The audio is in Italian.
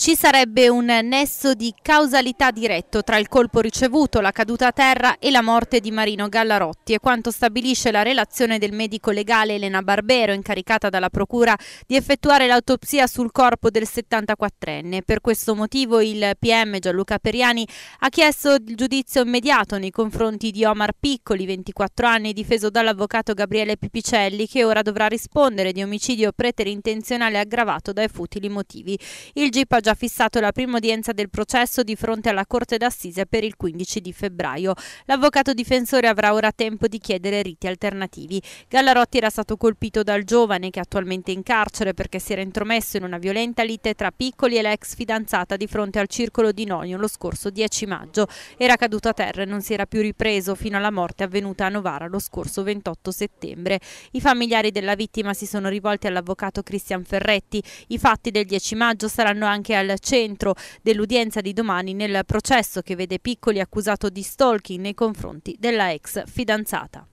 Ci sarebbe un nesso di causalità diretto tra il colpo ricevuto, la caduta a terra e la morte di Marino Gallarotti e quanto stabilisce la relazione del medico legale Elena Barbero incaricata dalla procura di effettuare l'autopsia sul corpo del 74enne. Per questo motivo il PM Gianluca Periani ha chiesto il giudizio immediato nei confronti di Omar Piccoli, 24 anni, difeso dall'avvocato Gabriele Pipicelli che ora dovrà rispondere di omicidio preterintenzionale aggravato dai futili motivi. Il GIP ha già già fissato la prima udienza del processo di fronte alla Corte d'Assise per il 15 di febbraio. L'avvocato difensore avrà ora tempo di chiedere riti alternativi. Gallarotti era stato colpito dal giovane che attualmente è in carcere perché si era intromesso in una violenta lite tra Piccoli e l'ex fidanzata di fronte al circolo di Nonio lo scorso 10 maggio. Era caduto a terra e non si era più ripreso fino alla morte avvenuta a Novara lo scorso 28 settembre. I familiari della vittima si sono rivolti all'avvocato Cristian Ferretti. I fatti del 10 maggio saranno anche a al centro dell'udienza di domani nel processo che vede Piccoli accusato di stalking nei confronti della ex fidanzata.